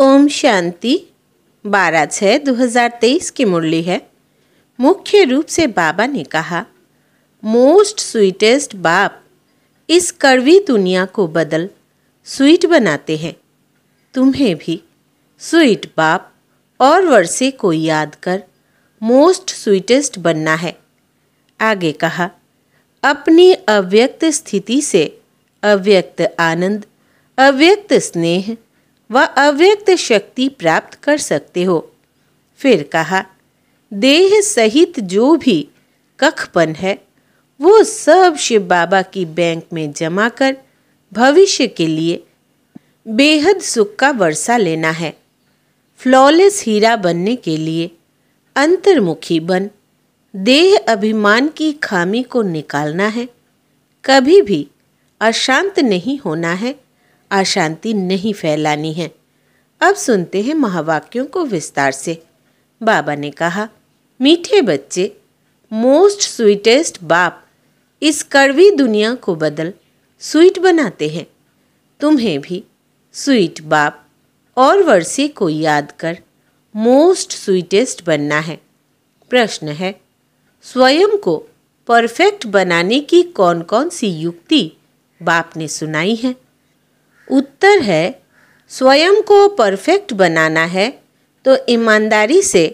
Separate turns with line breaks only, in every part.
ओम शांति 12 छः 2023 की मुरली है मुख्य रूप से बाबा ने कहा मोस्ट स्वीटेस्ट बाप इस कड़वी दुनिया को बदल स्वीट बनाते हैं तुम्हें भी स्वीट बाप और वर्षे को याद कर मोस्ट स्वीटेस्ट बनना है आगे कहा अपनी अव्यक्त स्थिति से अव्यक्त आनंद अव्यक्त स्नेह व अव्यक्त शक्ति प्राप्त कर सकते हो फिर कहा देह सहित जो भी कखपन है वो सब शिव बाबा की बैंक में जमा कर भविष्य के लिए बेहद सुख का वर्षा लेना है फ्लॉलेस हीरा बनने के लिए अंतर्मुखी बन देह अभिमान की खामी को निकालना है कभी भी अशांत नहीं होना है अशांति नहीं फैलानी है अब सुनते हैं महावाक्यों को विस्तार से बाबा ने कहा मीठे बच्चे मोस्ट स्वीटेस्ट बाप इस कड़वी दुनिया को बदल स्वीट बनाते हैं तुम्हें भी स्वीट बाप और वर्षे को याद कर मोस्ट स्वीटेस्ट बनना है प्रश्न है स्वयं को परफेक्ट बनाने की कौन कौन सी युक्ति बाप ने सुनाई है उत्तर है स्वयं को परफेक्ट बनाना है तो ईमानदारी से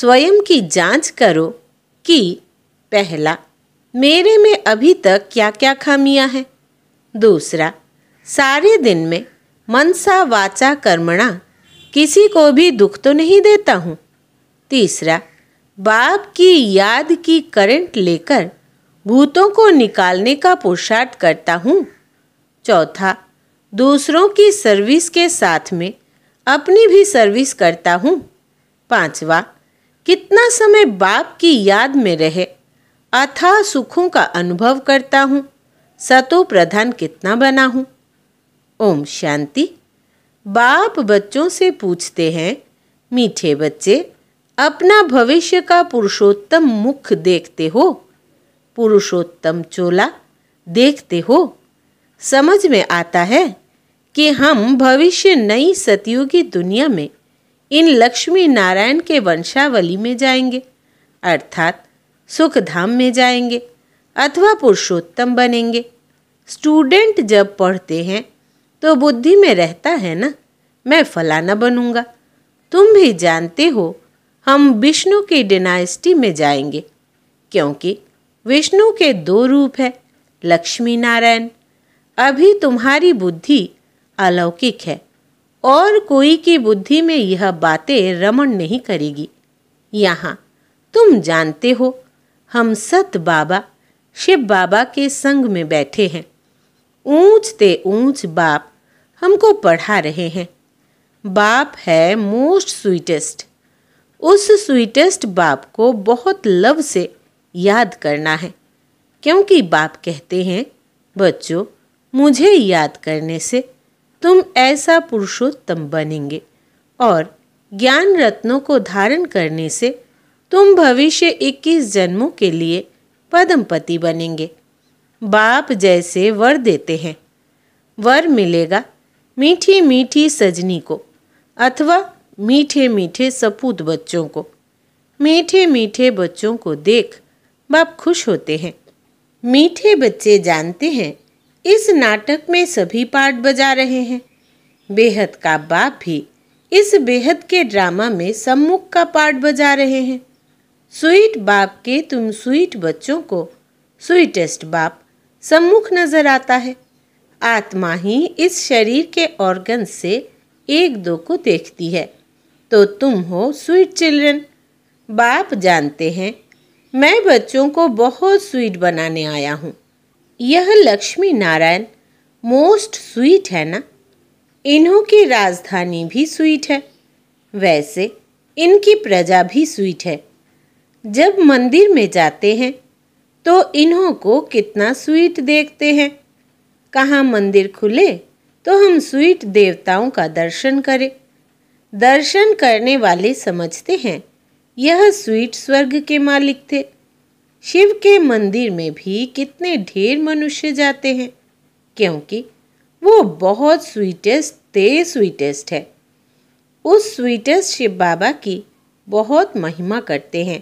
स्वयं की जांच करो कि पहला मेरे में अभी तक क्या क्या खामियां हैं दूसरा सारे दिन में मनसा वाचा कर्मणा किसी को भी दुख तो नहीं देता हूँ तीसरा बाप की याद की करंट लेकर भूतों को निकालने का पुरुषार्थ करता हूँ चौथा दूसरों की सर्विस के साथ में अपनी भी सर्विस करता हूँ पांचवा कितना समय बाप की याद में रहे अथा सुखों का अनुभव करता हूँ सतो प्रधान कितना बना हूँ ओम शांति बाप बच्चों से पूछते हैं मीठे बच्चे अपना भविष्य का पुरुषोत्तम मुख देखते हो पुरुषोत्तम चोला देखते हो समझ में आता है कि हम भविष्य नई सतयुग की दुनिया में इन लक्ष्मी नारायण के वंशावली में जाएंगे अर्थात धाम में जाएंगे अथवा पुरुषोत्तम बनेंगे स्टूडेंट जब पढ़ते हैं तो बुद्धि में रहता है ना मैं फलाना बनूंगा तुम भी जानते हो हम विष्णु की डिनाइस्टी में जाएंगे क्योंकि विष्णु के दो रूप है लक्ष्मी नारायण अभी तुम्हारी बुद्धि अलौकिक है और कोई की बुद्धि में यह बातें रमण नहीं करेगी यहाँ तुम जानते हो हम सत बाबा शिव बाबा के संग में बैठे हैं ऊंच ते ऊंच बाप हमको पढ़ा रहे हैं बाप है मोस्ट स्वीटेस्ट उस स्वीटेस्ट बाप को बहुत लव से याद करना है क्योंकि बाप कहते हैं बच्चों मुझे याद करने से तुम ऐसा पुरुषोत्तम बनेंगे और ज्ञान रत्नों को धारण करने से तुम भविष्य 21 जन्मों के लिए पदमपति बनेंगे बाप जैसे वर देते हैं वर मिलेगा मीठी मीठी सजनी को अथवा मीठे मीठे सपूत बच्चों को मीठे मीठे बच्चों को देख बाप खुश होते हैं मीठे बच्चे जानते हैं इस नाटक में सभी पार्ट बजा रहे हैं बेहद का बाप भी इस बेहद के ड्रामा में सम्मुख का पार्ट बजा रहे हैं स्वीट बाप के तुम स्वीट बच्चों को स्वीटेस्ट बाप सम्मुख नजर आता है आत्मा ही इस शरीर के ऑर्गन से एक दो को देखती है तो तुम हो स्वीट चिल्ड्रन बाप जानते हैं मैं बच्चों को बहुत स्वीट बनाने आया हूँ यह लक्ष्मी नारायण मोस्ट स्वीट है ना इन्हों की राजधानी भी स्वीट है वैसे इनकी प्रजा भी स्वीट है जब मंदिर में जाते हैं तो इन्हों को कितना स्वीट देखते हैं कहाँ मंदिर खुले तो हम स्वीट देवताओं का दर्शन करें दर्शन करने वाले समझते हैं यह स्वीट स्वर्ग के मालिक थे शिव के मंदिर में भी कितने ढेर मनुष्य जाते हैं क्योंकि वो बहुत स्वीटेस्ट ते स्वीटेस्ट है उस स्वीटेस्ट शिव बाबा की बहुत महिमा करते हैं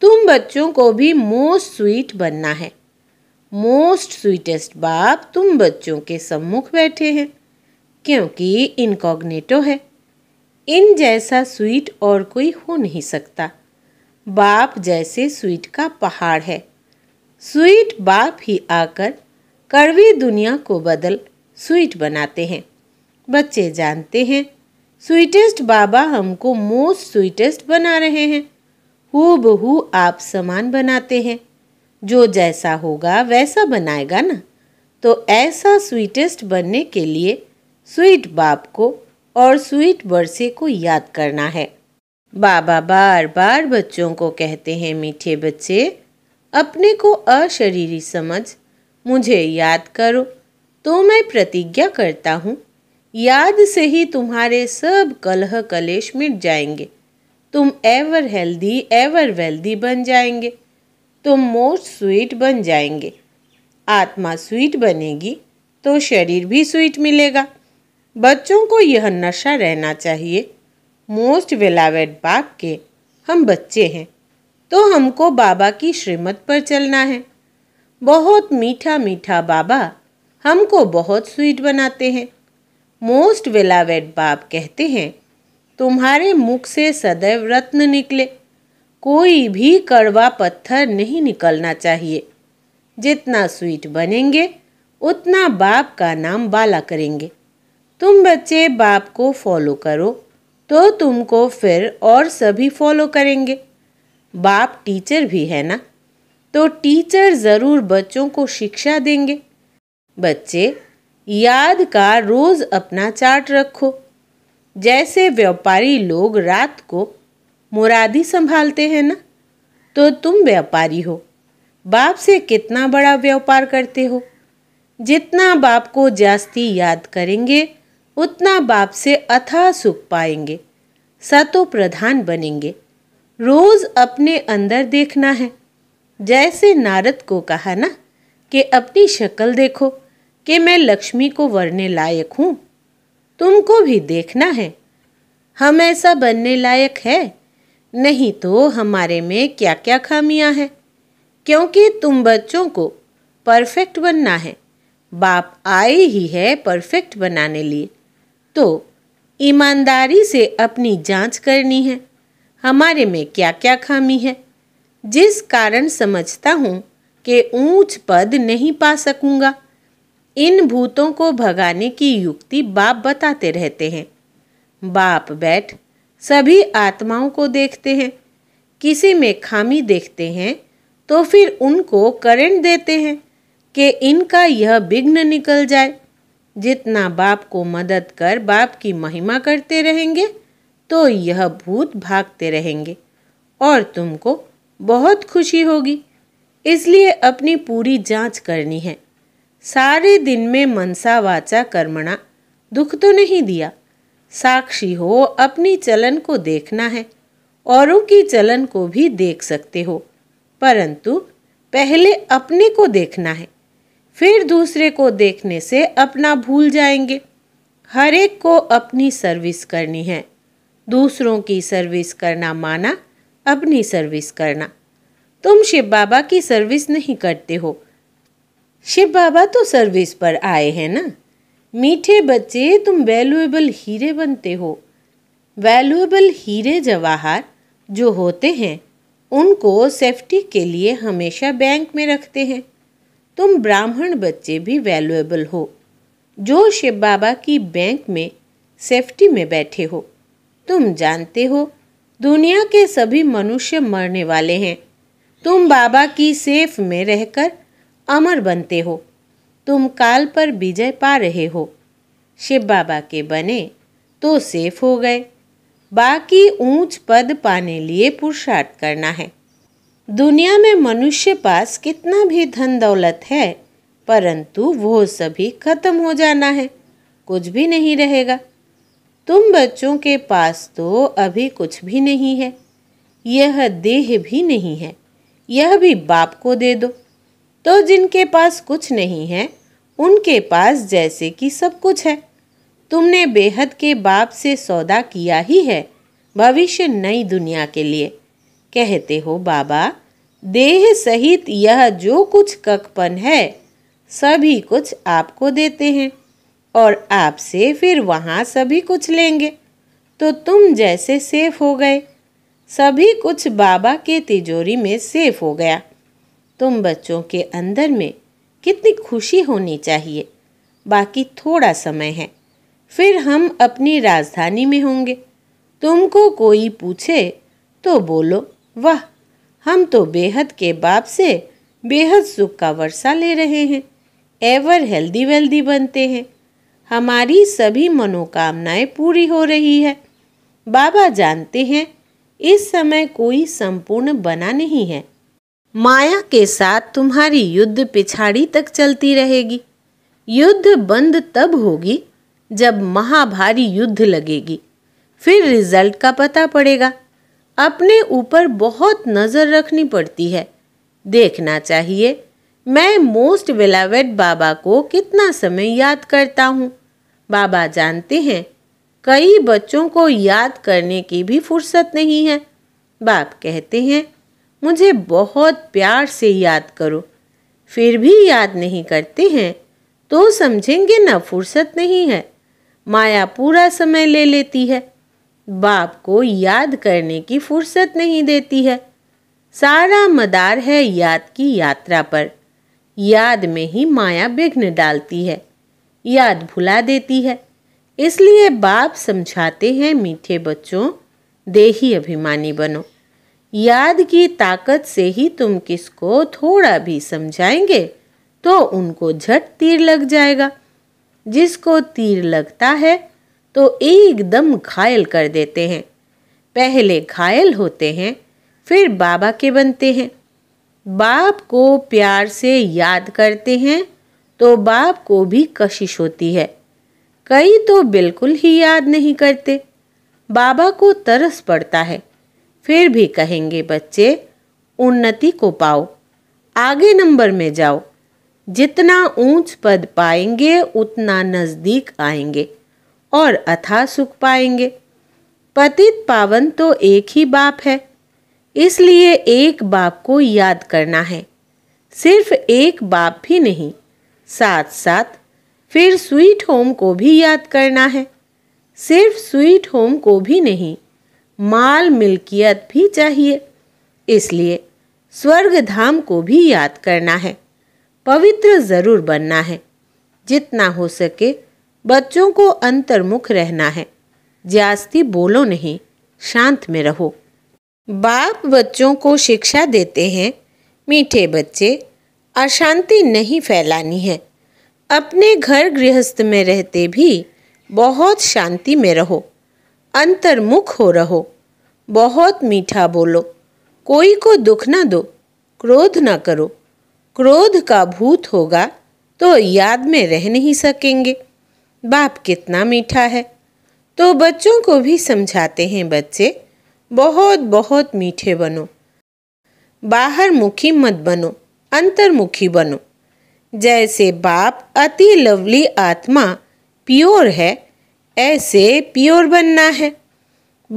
तुम बच्चों को भी मोस्ट स्वीट बनना है मोस्ट स्वीटेस्ट बाप तुम बच्चों के सम्मुख बैठे हैं क्योंकि इनकॉग्नेटो है इन जैसा स्वीट और कोई हो नहीं सकता बाप जैसे स्वीट का पहाड़ है स्वीट बाप ही आकर कड़वी दुनिया को बदल स्वीट बनाते हैं बच्चे जानते हैं स्वीटेस्ट बाबा हमको मोस्ट स्वीटेस्ट बना रहे हैं हु बहू आप समान बनाते हैं जो जैसा होगा वैसा बनाएगा ना तो ऐसा स्वीटेस्ट बनने के लिए स्वीट बाप को और स्वीट बरसे को याद करना है बाबा बार बार बच्चों को कहते हैं मीठे बच्चे अपने को अशरीरी समझ मुझे याद करो तो मैं प्रतिज्ञा करता हूँ याद से ही तुम्हारे सब कलह कलेश मिट जाएंगे तुम एवर हेल्दी एवर वेल्दी बन जाएंगे तुम मोस्ट स्वीट बन जाएंगे आत्मा स्वीट बनेगी तो शरीर भी स्वीट मिलेगा बच्चों को यह नशा रहना चाहिए मोस्ट वेलावेड बाग के हम बच्चे हैं तो हमको बाबा की श्रीमत पर चलना है बहुत मीठा मीठा बाबा हमको बहुत स्वीट बनाते हैं मोस्ट वेलावेड बाप कहते हैं तुम्हारे मुख से सदैव रत्न निकले कोई भी कड़वा पत्थर नहीं निकलना चाहिए जितना स्वीट बनेंगे उतना बाप का नाम बाला करेंगे तुम बच्चे बाप को फॉलो करो तो तुमको फिर और सभी फॉलो करेंगे बाप टीचर भी है ना तो टीचर ज़रूर बच्चों को शिक्षा देंगे बच्चे याद का रोज़ अपना चार्ट रखो जैसे व्यापारी लोग रात को मुरादी संभालते हैं ना तो तुम व्यापारी हो बाप से कितना बड़ा व्यापार करते हो जितना बाप को जास्ती याद करेंगे उतना बाप से अथा सुख पाएंगे सतो प्रधान बनेंगे रोज अपने अंदर देखना है जैसे नारद को कहा ना कि अपनी शक्ल देखो कि मैं लक्ष्मी को वरने लायक हूँ तुमको भी देखना है हम ऐसा बनने लायक है नहीं तो हमारे में क्या क्या खामियां हैं क्योंकि तुम बच्चों को परफेक्ट बनना है बाप आए ही है परफेक्ट बनाने लिए तो ईमानदारी से अपनी जांच करनी है हमारे में क्या क्या खामी है जिस कारण समझता हूँ कि ऊंच पद नहीं पा सकूँगा इन भूतों को भगाने की युक्ति बाप बताते रहते हैं बाप बैठ सभी आत्माओं को देखते हैं किसी में खामी देखते हैं तो फिर उनको करंट देते हैं कि इनका यह विघ्न निकल जाए जितना बाप को मदद कर बाप की महिमा करते रहेंगे तो यह भूत भागते रहेंगे और तुमको बहुत खुशी होगी इसलिए अपनी पूरी जांच करनी है सारे दिन में मनसा वाचा कर्मणा दुख तो नहीं दिया साक्षी हो अपनी चलन को देखना है औरों की चलन को भी देख सकते हो परंतु पहले अपने को देखना है फिर दूसरे को देखने से अपना भूल जाएंगे हर एक को अपनी सर्विस करनी है दूसरों की सर्विस करना माना अपनी सर्विस करना तुम शिव बाबा की सर्विस नहीं करते हो शिव बाबा तो सर्विस पर आए हैं ना मीठे बच्चे तुम वैल्यूएबल हीरे बनते हो वैल्यूएबल हीरे जवाहर जो होते हैं उनको सेफ्टी के लिए हमेशा बैंक में रखते हैं तुम ब्राह्मण बच्चे भी वैल्युएबल हो जो शिव बाबा की बैंक में सेफ्टी में बैठे हो तुम जानते हो दुनिया के सभी मनुष्य मरने वाले हैं तुम बाबा की सेफ में रहकर अमर बनते हो तुम काल पर विजय पा रहे हो शिव बाबा के बने तो सेफ हो गए बाकी ऊंच पद पाने लिए पुरुषार्थ करना है दुनिया में मनुष्य पास कितना भी धन दौलत है परंतु वो सभी खत्म हो जाना है कुछ भी नहीं रहेगा तुम बच्चों के पास तो अभी कुछ भी नहीं है यह देह भी नहीं है यह भी बाप को दे दो तो जिनके पास कुछ नहीं है उनके पास जैसे कि सब कुछ है तुमने बेहद के बाप से सौदा किया ही है भविष्य नई दुनिया के लिए कहते हो बाबा देह सहित यह जो कुछ ककपन है सभी कुछ आपको देते हैं और आपसे फिर वहाँ सभी कुछ लेंगे तो तुम जैसे सेफ हो गए सभी कुछ बाबा के तिजोरी में सेफ हो गया तुम बच्चों के अंदर में कितनी खुशी होनी चाहिए बाकी थोड़ा समय है फिर हम अपनी राजधानी में होंगे तुमको कोई पूछे तो बोलो वाह हम तो बेहद के बाप से बेहद सुख का वर्षा ले रहे हैं एवर हेल्दी वेल्दी बनते हैं हमारी सभी मनोकामनाएं पूरी हो रही है बाबा जानते हैं इस समय कोई संपूर्ण बना नहीं है माया के साथ तुम्हारी युद्ध पिछाड़ी तक चलती रहेगी युद्ध बंद तब होगी जब महाभारी युद्ध लगेगी फिर रिजल्ट का पता पड़ेगा अपने ऊपर बहुत नज़र रखनी पड़ती है देखना चाहिए मैं मोस्ट विलावेड बाबा को कितना समय याद करता हूँ बाबा जानते हैं कई बच्चों को याद करने की भी फुर्सत नहीं है बाप कहते हैं मुझे बहुत प्यार से याद करो फिर भी याद नहीं करते हैं तो समझेंगे ना फुर्सत नहीं है माया पूरा समय ले लेती है बाप को याद करने की फुर्सत नहीं देती है सारा मदार है याद की यात्रा पर याद में ही माया विघ्न डालती है याद भुला देती है इसलिए बाप समझाते हैं मीठे बच्चों देही अभिमानी बनो याद की ताकत से ही तुम किसको थोड़ा भी समझाएंगे तो उनको झट तीर लग जाएगा जिसको तीर लगता है तो एकदम घायल कर देते हैं पहले घायल होते हैं फिर बाबा के बनते हैं बाप को प्यार से याद करते हैं तो बाप को भी कशिश होती है कई तो बिल्कुल ही याद नहीं करते बाबा को तरस पड़ता है फिर भी कहेंगे बच्चे उन्नति को पाओ आगे नंबर में जाओ जितना ऊंच पद पाएंगे उतना नज़दीक आएंगे और अथा सुख पाएंगे पतित पावन तो एक ही बाप है इसलिए एक बाप को याद करना है सिर्फ एक बाप भी नहीं साथ साथ फिर स्वीट होम को भी याद करना है सिर्फ स्वीट होम को भी नहीं माल मिल्कियत भी चाहिए इसलिए स्वर्ग धाम को भी याद करना है पवित्र ज़रूर बनना है जितना हो सके बच्चों को अंतर्मुख रहना है ज्यास्ती बोलो नहीं शांत में रहो बाप बच्चों को शिक्षा देते हैं मीठे बच्चे अशांति नहीं फैलानी है अपने घर गृहस्थ में रहते भी बहुत शांति में रहो अंतर्मुख हो रहो बहुत मीठा बोलो कोई को दुख ना दो क्रोध ना करो क्रोध का भूत होगा तो याद में रह नहीं सकेंगे बाप कितना मीठा है तो बच्चों को भी समझाते हैं बच्चे बहुत बहुत मीठे बनो बाहर मुखी मत बनो अंतर्मुखी बनो जैसे बाप अति लवली आत्मा प्योर है ऐसे प्योर बनना है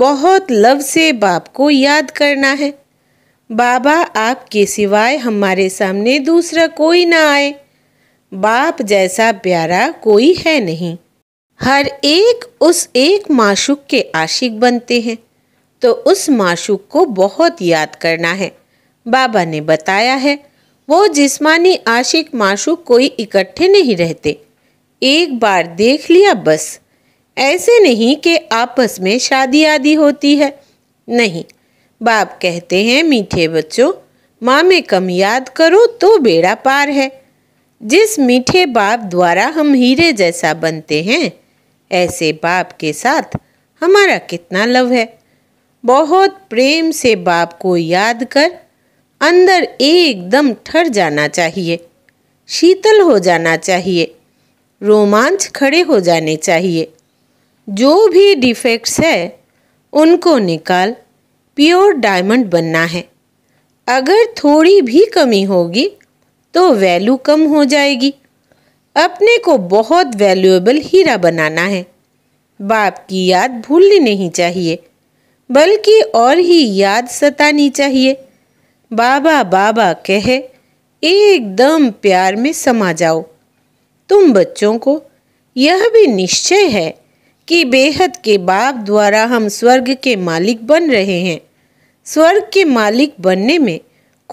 बहुत लव से बाप को याद करना है बाबा आपके सिवाय हमारे सामने दूसरा कोई ना आए बाप जैसा प्यारा कोई है नहीं हर एक उस एक माशुक के आशिक बनते हैं तो उस माशुक को बहुत याद करना है बाबा ने बताया है वो जिस्मानी आशिक माशुक कोई इकट्ठे नहीं रहते एक बार देख लिया बस ऐसे नहीं कि आपस में शादी आदि होती है नहीं बाप कहते हैं मीठे बच्चों माँ में कम याद करो तो बेड़ा पार है जिस मीठे बाप द्वारा हम हीरे जैसा बनते हैं ऐसे बाप के साथ हमारा कितना लव है बहुत प्रेम से बाप को याद कर अंदर एकदम ठर जाना चाहिए शीतल हो जाना चाहिए रोमांच खड़े हो जाने चाहिए जो भी डिफेक्ट्स है उनको निकाल प्योर डायमंड बनना है अगर थोड़ी भी कमी होगी तो वैल्यू कम हो जाएगी अपने को बहुत वैल्यूएबल हीरा बनाना है बाप की याद भूलनी नहीं चाहिए बल्कि और ही याद सतानी चाहिए बाबा बाबा कहे एकदम प्यार में समा जाओ तुम बच्चों को यह भी निश्चय है कि बेहद के बाप द्वारा हम स्वर्ग के मालिक बन रहे हैं स्वर्ग के मालिक बनने में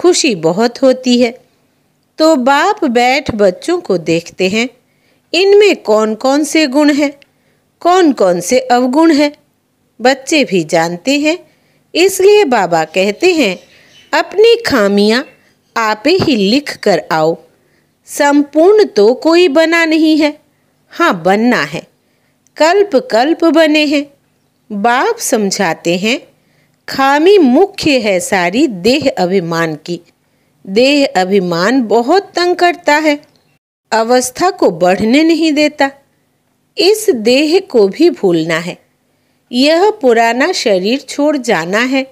खुशी बहुत होती है तो बाप बैठ बच्चों को देखते हैं इनमें कौन कौन से गुण हैं कौन कौन से अवगुण हैं बच्चे भी जानते हैं इसलिए बाबा कहते हैं अपनी खामियां आपे ही लिख कर आओ संपूर्ण तो कोई बना नहीं है हाँ बनना है कल्प कल्प बने हैं बाप समझाते हैं खामी मुख्य है सारी देह अभिमान की देह अभिमान बहुत तंग करता है अवस्था को बढ़ने नहीं देता इस देह को भी भूलना है यह पुराना शरीर छोड़ जाना है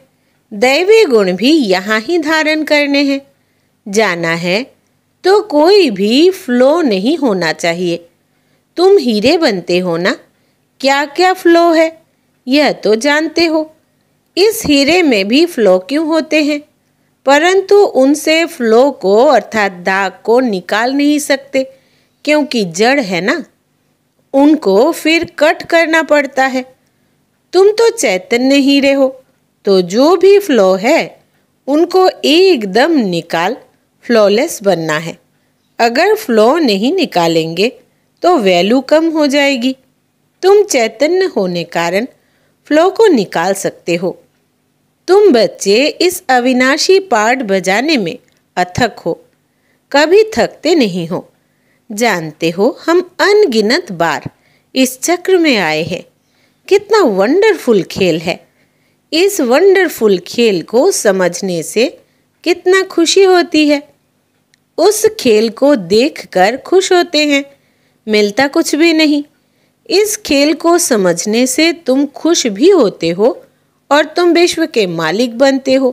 दैवी गुण भी यहाँ ही धारण करने हैं जाना है तो कोई भी फ्लो नहीं होना चाहिए तुम हीरे बनते हो ना क्या क्या फ्लो है यह तो जानते हो इस हीरे में भी फ्लो क्यों होते हैं परंतु उनसे फ्लो को अर्थात दाग को निकाल नहीं सकते क्योंकि जड़ है ना उनको फिर कट करना पड़ता है तुम तो चैतन्य ही रहो तो जो भी फ्लो है उनको एकदम निकाल फ्लॉलेस बनना है अगर फ्लो नहीं निकालेंगे तो वैल्यू कम हो जाएगी तुम चैतन्य होने कारण फ्लो को निकाल सकते हो तुम बच्चे इस अविनाशी पाठ बजाने में अथक हो कभी थकते नहीं हो जानते हो हम अनगिनत बार इस चक्र में आए हैं कितना वंडरफुल खेल है इस वंडरफुल खेल को समझने से कितना खुशी होती है उस खेल को देखकर खुश होते हैं मिलता कुछ भी नहीं इस खेल को समझने से तुम खुश भी होते हो और तुम विश्व के मालिक बनते हो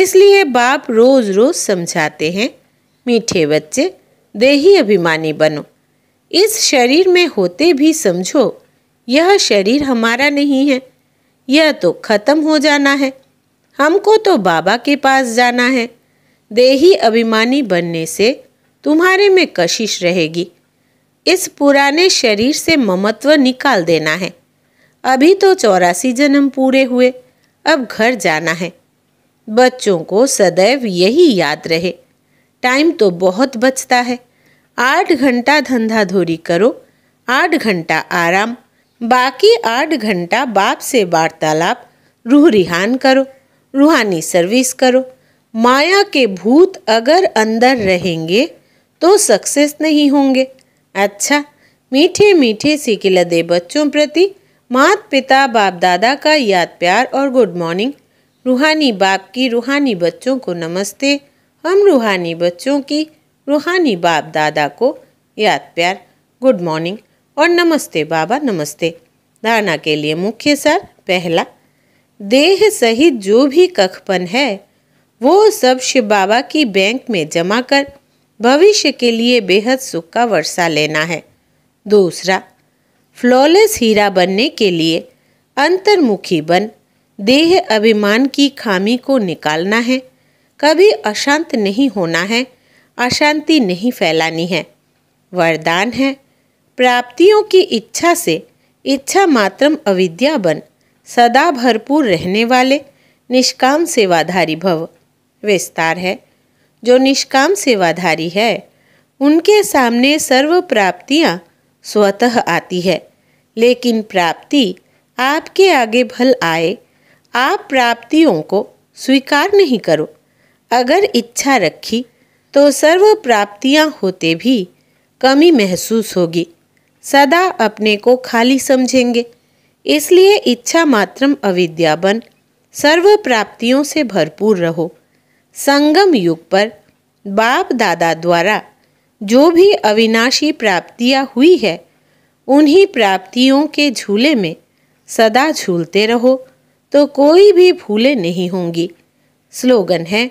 इसलिए बाप रोज रोज समझाते हैं मीठे बच्चे देही अभिमानी बनो इस शरीर में होते भी समझो यह शरीर हमारा नहीं है यह तो खत्म हो जाना है हमको तो बाबा के पास जाना है देही अभिमानी बनने से तुम्हारे में कशिश रहेगी इस पुराने शरीर से ममत्व निकाल देना है अभी तो चौरासी जन्म पूरे हुए अब घर जाना है बच्चों को सदैव यही याद रहे टाइम तो बहुत बचता है आठ घंटा धंधा धोरी करो आठ घंटा आराम बाकी आठ घंटा बाप से वार्तालाप रूह रिहान करो रूहानी सर्विस करो माया के भूत अगर अंदर रहेंगे तो सक्सेस नहीं होंगे अच्छा मीठे मीठे सिकिलदे बच्चों प्रति मात पिता बाप दादा का याद प्यार और गुड मॉर्निंग रूहानी बाप की रूहानी बच्चों को नमस्ते हम रूहानी बच्चों की रूहानी बाप दादा को याद प्यार गुड मॉर्निंग और नमस्ते बाबा नमस्ते धारणा के लिए मुख्य सर पहला देह सहित जो भी कखपन है वो सब शिव बाबा की बैंक में जमा कर भविष्य के लिए बेहद सुख का वर्षा लेना है दूसरा फ्लॉलेस हीरा बनने के लिए अंतर्मुखी बन देह अभिमान की खामी को निकालना है कभी अशांत नहीं होना है अशांति नहीं फैलानी है वरदान है प्राप्तियों की इच्छा से इच्छा मात्रम अविद्या बन सदा भरपूर रहने वाले निष्काम सेवाधारी भव विस्तार है जो निष्काम सेवाधारी है उनके सामने सर्व प्राप्तियाँ स्वतः आती है लेकिन प्राप्ति आपके आगे भल आए आप प्राप्तियों को स्वीकार नहीं करो अगर इच्छा रखी तो सर्व प्राप्तियां होते भी कमी महसूस होगी सदा अपने को खाली समझेंगे इसलिए इच्छा मात्रम अविद्या बन सर्व प्राप्तियों से भरपूर रहो संगम युग पर बाप दादा द्वारा जो भी अविनाशी प्राप्तियाँ हुई है उन्हीं प्राप्तियों के झूले में सदा झूलते रहो तो कोई भी भूले नहीं होंगी स्लोगन है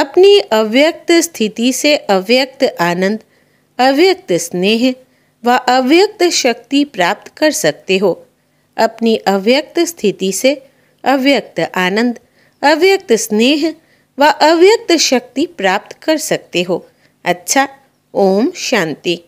अपनी अव्यक्त स्थिति से अव्यक्त आनंद अव्यक्त स्नेह व अव्यक्त शक्ति प्राप्त कर सकते हो अपनी अव्यक्त स्थिति से अव्यक्त आनंद अव्यक्त स्नेह व अव्यक्त शक्ति प्राप्त कर सकते हो अच्छा ओम शांति